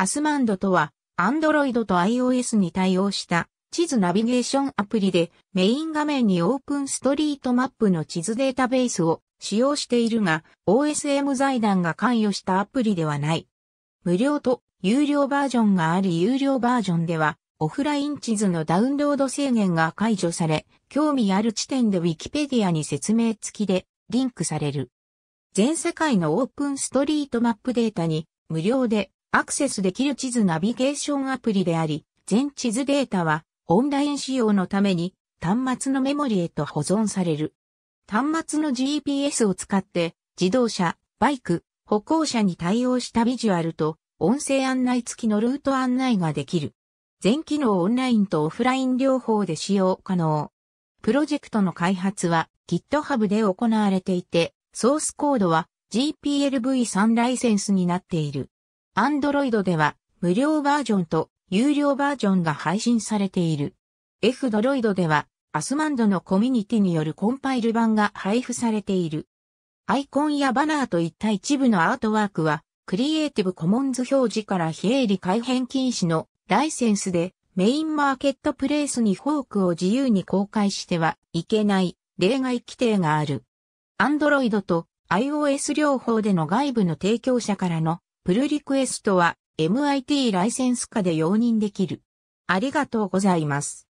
アスマンドとは、アンドロイドと iOS に対応した地図ナビゲーションアプリでメイン画面にオープンストリートマップの地図データベースを使用しているが、OSM 財団が関与したアプリではない。無料と有料バージョンがあり、有料バージョンでは、オフライン地図のダウンロード制限が解除され、興味ある地点で Wikipedia に説明付きでリンクされる。全世界のオープンストリートマップデータに無料でアクセスできる地図ナビゲーションアプリであり、全地図データはオンライン仕様のために端末のメモリへと保存される。端末の GPS を使って自動車、バイク、歩行者に対応したビジュアルと音声案内付きのルート案内ができる。全機能オンラインとオフライン両方で使用可能。プロジェクトの開発は GitHub で行われていて、ソースコードは GPLv3 ライセンスになっている。Android では無料バージョンと有料バージョンが配信されている。F ドロイドではアスマンドのコミュニティによるコンパイル版が配布されている。アイコンやバナーといった一部のアートワークは、クリエイティブコモンズ表示から非営利改変禁止のライセンスでメインマーケットプレイスにフォークを自由に公開してはいけない例外規定がある。Android と iOS 両方での外部の提供者からのプルリクエストは MIT ライセンス下で容認できる。ありがとうございます。